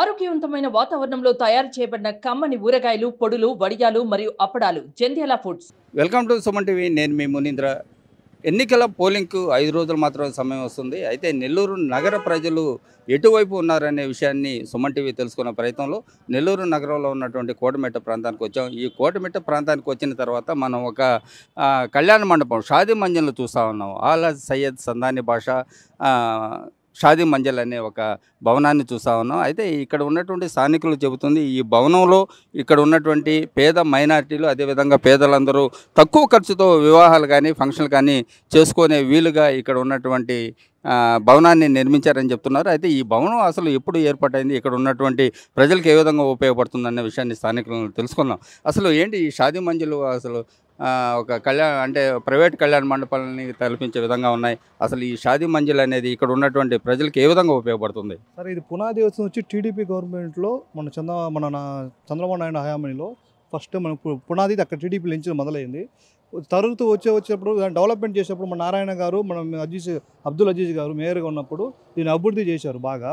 ఆరోగ్యవంతమైన వాతావరణంలో తయారు చేయబడిన కమ్మని ఊరగాయలు పొడులు వడియాలు మరియు అప్పడాలు Jandhyala foods welcome to Suman TV నేను మీ మునీంద్ర ఎన్నికల పోలింగ్కు ఐదు రోజులు మాత్రమే సమయం వస్తుంది అయితే నెల్లూరు నగర ప్రజలు ఎటువైపు ఉన్నారనే విషయాన్ని సుమన్ టీవీ తెలుసుకున్న ప్రయత్నంలో నెల్లూరు నగరంలో ఉన్నటువంటి కోటమెట్ట ప్రాంతానికి వచ్చాం ఈ కోటమెట్ట ప్రాంతానికి వచ్చిన తర్వాత మనం ఒక కళ్యాణ మండపం షాదీ మంజన్లు చూస్తూ ఉన్నాం ఆలా సయ్యద్ సందాని భాష షాదీ మంజల్ అనే ఒక భవనాన్ని చూస్తా ఉన్నాం అయితే ఇక్కడ ఉన్నటువంటి స్థానికులు చెబుతుంది ఈ భవనంలో ఇక్కడ ఉన్నటువంటి పేద మైనార్టీలు అదేవిధంగా పేదలందరూ తక్కువ ఖర్చుతో వివాహాలు కానీ ఫంక్షన్లు కానీ చేసుకునే వీలుగా ఇక్కడ ఉన్నటువంటి భవనాన్ని నిర్మించారని చెప్తున్నారు అయితే ఈ భవనం అసలు ఎప్పుడు ఏర్పాటైంది ఇక్కడ ఉన్నటువంటి ప్రజలకు ఏ విధంగా ఉపయోగపడుతుంది అనే విషయాన్ని స్థానికులను తెలుసుకుందాం అసలు ఏంటి ఈ షాదీ మంజులు అసలు ఒక కళ్యాణ అంటే ప్రైవేట్ కళ్యాణ మండపాలని తలపించే విధంగా ఉన్నాయి అసలు ఈ షాదీ మంజిల్ అనేది ఇక్కడ ఉన్నటువంటి ప్రజలకు ఏ విధంగా ఉపయోగపడుతుంది సార్ ఇది పునాది వచ్చిన వచ్చి టీడీపీ గవర్నమెంట్లో మన చంద్ర మన చంద్రబాబు నాయుడు హయామణిలో ఫస్ట్ మన పునాది అక్కడ టీడీపీ నుంచి మొదలైంది తరుగుతూ వచ్చే వచ్చేప్పుడు దాన్ని డెవలప్మెంట్ చేసేప్పుడు మన నారాయణ గారు మనం అజీజ్ అబ్దుల్ అజీజ్ గారు మేయర్గా ఉన్నప్పుడు దీన్ని అభివృద్ధి చేశారు బాగా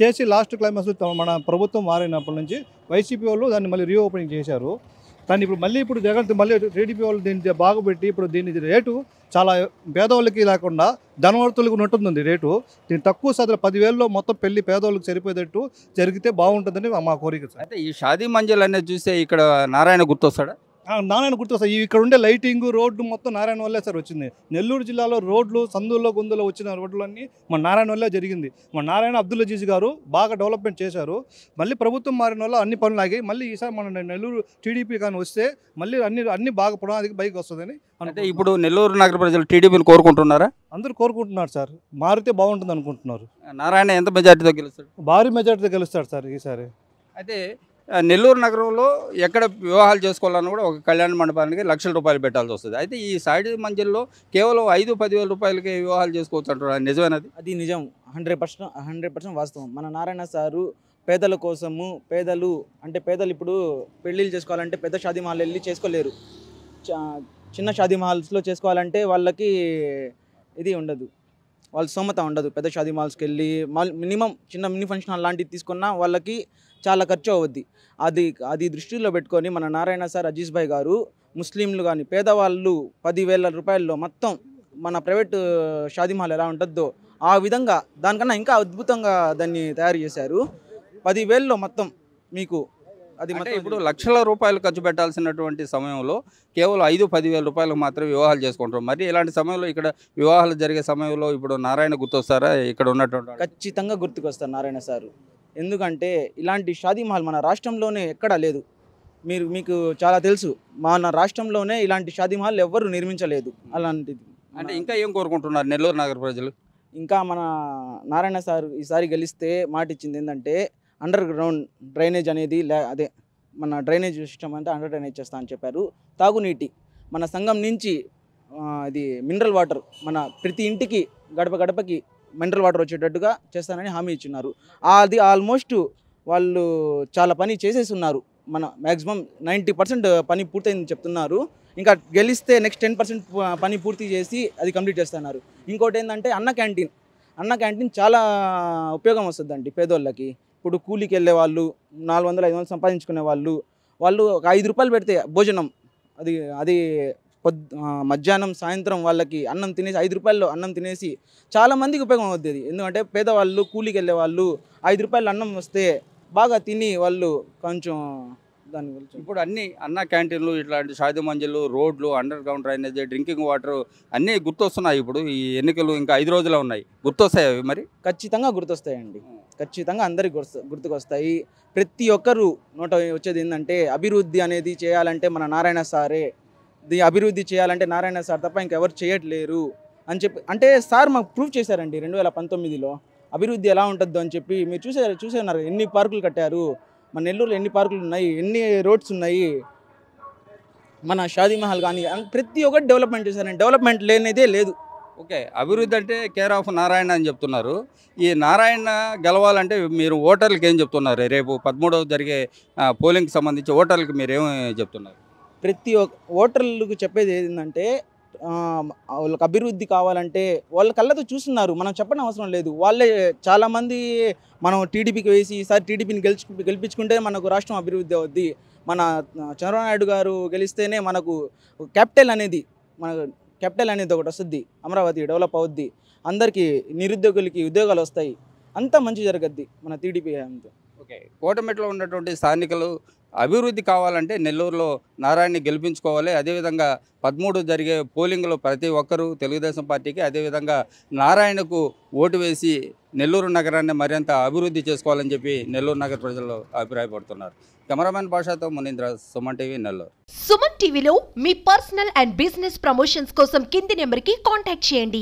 చేసి లాస్ట్ క్లైమాక్స్ మన ప్రభుత్వం మారినప్పటి నుంచి వైసీపీ వాళ్ళు దాన్ని మళ్ళీ రీఓపెనింగ్ చేశారు కానీ ఇప్పుడు మళ్ళీ ఇప్పుడు జగన్ మళ్ళీ టీడీపీ వాళ్ళు దీన్ని బాగుపెట్టి ఇప్పుడు దీని రేటు చాలా పేదవాళ్ళకి లేకుండా ధనవర్తులకు ఉంటుంది రేటు దీని తక్కువ శాతం పదివేల్లో మొత్తం పెళ్లి పేదవాళ్ళకి సరిపోయేటట్టు జరిగితే బాగుంటుందని మా కోరిక అయితే ఈ షాదీ మంజల్ అనేది చూస్తే ఇక్కడ నారాయణ గుర్తొస్తాడా నారాయణ గుర్తొస్తా ఇక్కడ ఉండే లైటింగ్ రోడ్డు మొత్తం నారాయణ వల్లే సార్ వచ్చింది నెల్లూరు జిల్లాలో రోడ్లు సందుల్లో గుందులో వచ్చిన రోడ్లన్నీ మన నారాయణ వల్లే జరిగింది మన నారాయణ అబ్దుల్ అజీజ్ గారు బాగా డెవలప్మెంట్ చేశారు మళ్ళీ ప్రభుత్వం మారిన వల్ల అన్ని పనులు ఆగి మళ్ళీ ఈసారి మన నెల్లూరు టీడీపీ కానీ వస్తే మళ్ళీ అన్ని అన్ని బాగా పునాదికి బైక్ వస్తుందని అంటే ఇప్పుడు నెల్లూరు నగర ప్రజలు టీడీపీని కోరుకుంటున్నారా అందరూ కోరుకుంటున్నారు సార్ మారితే బాగుంటుంది అనుకుంటున్నారు నారాయణ ఎంత మెజార్టీతో గెలుస్తాడు భారీ మెజార్టీతో గెలుస్తాడు సార్ ఈసారి అయితే నెల్లూరు నగరంలో ఎక్కడ వివాహాలు చేసుకోవాలన్నా కూడా ఒక కళ్యాణ మండపానికి లక్షల రూపాయలు పెట్టాల్సి వస్తుంది అయితే ఈ సైడ్ మంజిల్లో కేవలం ఐదు పదివేల రూపాయలకే వివాహాలు చేసుకోవచ్చు అంటారు నిజమైనది అది నిజం హండ్రెడ్ పర్సెంట్ హండ్రెడ్ పర్సెంట్ వాస్తవం మన నారాయణ సారు పేదల కోసము పేదలు అంటే పేదలు ఇప్పుడు పెళ్ళిళ్ళు చేసుకోవాలంటే పెద్ద షాదీ మహల్ వెళ్ళి చేసుకోలేరు చిన్న షాదీ మహల్స్లో చేసుకోవాలంటే వాళ్ళకి ఇది ఉండదు వాళ్ళ సోమత ఉండదు పెద్ద షాదీ మాల్స్కి వెళ్ళి మినిమం చిన్న మినీ ఫంక్షన్ లాంటివి తీసుకున్నా వాళ్ళకి చాలా ఖర్చు అవుద్ది అది అది దృష్టిలో పెట్టుకొని మన నారాయణ సార్ అజీజ్ భాయ్ గారు ముస్లింలు కానీ పేదవాళ్ళు పదివేల రూపాయల్లో మొత్తం మన ప్రైవేటు షాదీ మాల్ ఎలా ఉంటుందో ఆ విధంగా దానికన్నా ఇంకా అద్భుతంగా దాన్ని తయారు చేశారు పదివేల్లో మొత్తం మీకు అది అంటే ఇప్పుడు లక్షల రూపాయలు ఖర్చు పెట్టాల్సినటువంటి సమయంలో కేవలం ఐదు పదివేల రూపాయలకు మాత్రమే వివాహాలు చేసుకుంటారు మరి ఇలాంటి సమయంలో ఇక్కడ వివాహాలు జరిగే సమయంలో ఇప్పుడు నారాయణ గుర్తొస్తారా ఇక్కడ ఉన్నటువంటి ఖచ్చితంగా గుర్తుకొస్తారు నారాయణ సారు ఎందుకంటే ఇలాంటి షాదీ మహల్ మన రాష్ట్రంలోనే ఎక్కడా లేదు మీరు మీకు చాలా తెలుసు మన రాష్ట్రంలోనే ఇలాంటి షాదీ మహల్ ఎవ్వరు నిర్మించలేదు అలాంటిది అంటే ఇంకా ఏం కోరుకుంటున్నారు నెల్లూరు నగర ప్రజలు ఇంకా మన నారాయణ సార్ ఈసారి గెలిస్తే మాటిచ్చింది ఏంటంటే అండర్ గ్రౌండ్ డ్రైనేజ్ అనేది లే అదే మన డ్రైనేజ్ సిస్టమ్ అంతా అండర్ డ్రైనేజ్ చేస్తా అని చెప్పారు తాగునీటి మన సంఘం నుంచి ఇది మినరల్ వాటర్ మన ప్రతి ఇంటికి గడప గడపకి మినరల్ వాటర్ వచ్చేటట్టుగా చేస్తానని హామీ ఇచ్చినారు అది ఆల్మోస్ట్ వాళ్ళు చాలా పని చేసేసి ఉన్నారు మన మ్యాక్సిమం నైంటీ పర్సెంట్ పని పూర్తయిందని చెప్తున్నారు ఇంకా గెలిస్తే నెక్స్ట్ టెన్ పర్సెంట్ పని పూర్తి చేసి అది కంప్లీట్ చేస్తున్నారు ఇంకోటి ఏంటంటే అన్న క్యాంటీన్ అన్న క్యాంటీన్ చాలా ఉపయోగం వస్తుందండి పేదోళ్ళకి ఇప్పుడు కూలికి వెళ్ళే వాళ్ళు నాలుగు వందలు ఐదు వందలు సంపాదించుకునే వాళ్ళు వాళ్ళు ఒక ఐదు రూపాయలు పెడితే భోజనం అది అది పొద్ మధ్యాహ్నం సాయంత్రం వాళ్ళకి అన్నం తినేసి ఐదు రూపాయల్లో అన్నం తినేసి చాలామందికి ఉపయోగం అవుతుంది ఎందుకంటే పేదవాళ్ళు కూలికి వెళ్ళే వాళ్ళు ఐదు రూపాయలు అన్నం వస్తే బాగా తిని వాళ్ళు కొంచెం దాని గురించి ఇప్పుడు అన్ని అన్న క్యాంటీన్లు ఇట్లాంటి సాయుధ మంజులు రోడ్లు underground drainage drinking water అన్నీ గుర్తొస్తున్నాయి ఇప్పుడు ఈ ఎన్నికలు ఇంకా ఐదు రోజులు ఉన్నాయి గుర్తొస్తాయి అవి మరి ఖచ్చితంగా గుర్తొస్తాయండి ఖచ్చితంగా అందరికి గుర్తు గుర్తుకొస్తాయి ప్రతి ఒక్కరు నోట వచ్చేది ఏంటంటే అభివృద్ధి అనేది చేయాలంటే మన నారాయణ సారే అభివృద్ధి చేయాలంటే నారాయణ సార్ తప్ప ఇంకెవరు చేయట్లేరు అని చెప్పి అంటే సార్ మాకు ప్రూవ్ చేశారండి రెండు వేల పంతొమ్మిదిలో అభివృద్ధి ఎలా ఉంటుందో అని చెప్పి మీరు చూసే చూసే ఉన్నారు ఎన్ని పార్కులు కట్టారు మన నెల్లూరులో ఎన్ని పార్కులు ఉన్నాయి ఎన్ని రోడ్స్ ఉన్నాయి మన షాదీ మహల్ కానీ ప్రతి ఒక్కటి డెవలప్మెంట్ చేశారండి డెవలప్మెంట్ లేనిదే లేదు ఓకే అభివృద్ధి అంటే కేర్ ఆఫ్ నారాయణ అని చెప్తున్నారు ఈ నారాయణ గెలవాలంటే మీరు ఓటర్లకు ఏం చెప్తున్నారు రేపు పదమూడవ జరిగే పోలింగ్కి సంబంధించి ఓటర్లకు మీరు చెప్తున్నారు ప్రతి ఒక్క ఓటర్లకు చెప్పేది ఏంటంటే వాళ్ళకి అభివృద్ధి కావాలంటే వాళ్ళ కళ్ళతో చూస్తున్నారు మనం చెప్పడం అవసరం లేదు వాళ్ళే చాలామంది మనం టీడీపీకి వేసి ఈసారి టీడీపీని గెలిచి గెలిపించుకుంటే మనకు రాష్ట్రం అభివృద్ధి అవుద్ది మన చంద్రబాబు నాయుడు గారు గెలిస్తేనే మనకు క్యాపిటల్ అనేది మన క్యాపిటల్ అనేది ఒకటి వస్తుంది అమరావతి డెవలప్ అవుద్ది అందరికీ నిరుద్యోగులకి ఉద్యోగాలు వస్తాయి అంతా మంచి జరగద్ది మన టీడీపీ అంతా ఓకే కూటమిలో ఉన్నటువంటి స్థానికులు అభివృద్ధి కావాలంటే నెల్లూరులో నారాయణని గెలిపించుకోవాలి అదేవిధంగా పదమూడు జరిగే పోలింగ్లో ప్రతి ఒక్కరూ తెలుగుదేశం పార్టీకి అదేవిధంగా నారాయణకు ఓటు వేసి నెల్లూరు నగరాన్ని మరింత అభివృద్ధి చేసుకోవాలని చెప్పి నెల్లూరు నగర ప్రజలు అభిప్రాయపడుతున్నారు కెమెరామెన్ భాషతో మునీంద్ర సుమన్ టీవీ నెల్లూరు సుమన్ టీవీలో మీ పర్సనల్ అండ్ బిజినెస్ ప్రమోషన్స్ కోసం కింది నెంబర్కి కాంటాక్ట్ చేయండి